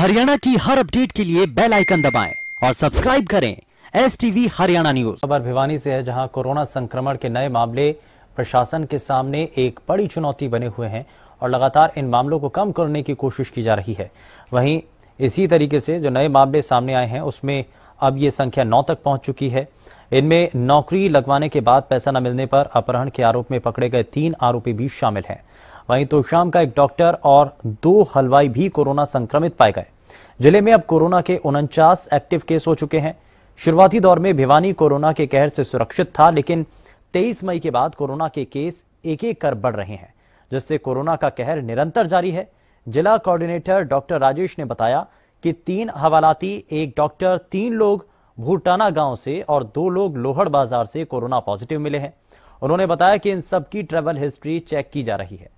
हरियाणा की हर अपडेट के लिए बेल आइकन दबाएं और सब्सक्राइब करें एस टीवी हरियाणा न्यूज खबर भिवानी से है जहां कोरोना संक्रमण के नए मामले प्रशासन के सामने एक बड़ी चुनौती बने हुए हैं और लगातार इन मामलों को कम करने की कोशिश की जा रही है वहीं इसी तरीके से जो नए मामले सामने आए हैं उसमें अब ये संख्या नौ तक पहुंच चुकी है इनमें नौकरी लगवाने के बाद पैसा न मिलने पर अपहरण के आरोप में पकड़े गए तीन आरोपी भी शामिल हैं वहीं तो शाम का एक डॉक्टर और दो हलवाई भी कोरोना संक्रमित पाए गए जिले में अब कोरोना के उनचास एक्टिव केस हो चुके हैं शुरुआती दौर में भिवानी कोरोना के कहर से सुरक्षित था लेकिन 23 मई के बाद कोरोना के केस एक एक कर बढ़ रहे हैं जिससे कोरोना का कहर निरंतर जारी है जिला कोऑर्डिनेटर डॉक्टर राजेश ने बताया कि तीन हवालाती एक डॉक्टर तीन लोग भूटाना गांव से और दो लोग लोहड़ बाजार से कोरोना पॉजिटिव मिले हैं उन्होंने बताया कि इन सबकी ट्रेवल हिस्ट्री चेक की जा रही है